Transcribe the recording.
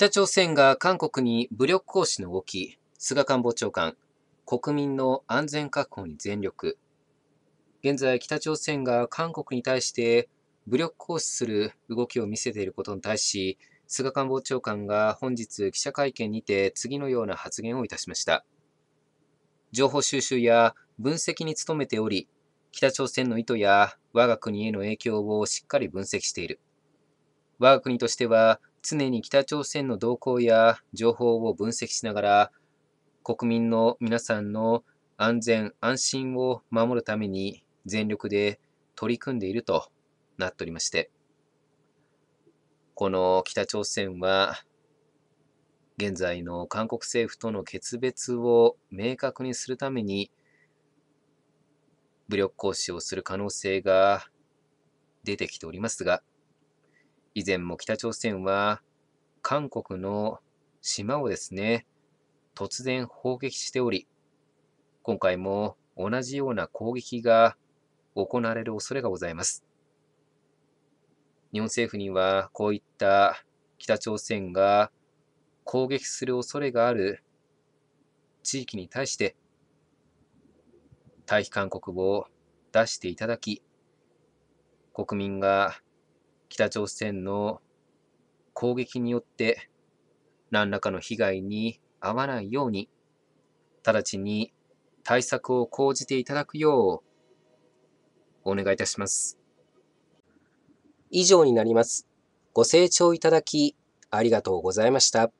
北朝鮮が韓国に武力行使の動き、菅官房長官、国民の安全確保に全力。現在、北朝鮮が韓国に対して武力行使する動きを見せていることに対し、菅官房長官が本日記者会見にて次のような発言をいたしました。情報収集や分析に努めており、北朝鮮の意図や我が国への影響をしっかり分析している。我が国としては常に北朝鮮の動向や情報を分析しながら、国民の皆さんの安全・安心を守るために全力で取り組んでいるとなっておりまして、この北朝鮮は、現在の韓国政府との決別を明確にするために、武力行使をする可能性が出てきておりますが、以前も北朝鮮は韓国の島をですね、突然砲撃しており、今回も同じような攻撃が行われる恐れがございます。日本政府にはこういった北朝鮮が攻撃する恐れがある地域に対して退避勧告を出していただき、国民が北朝鮮の攻撃によって何らかの被害に遭わないように、直ちに対策を講じていただくよう、お願いいたします。以上になります。ご清聴いただき、ありがとうございました。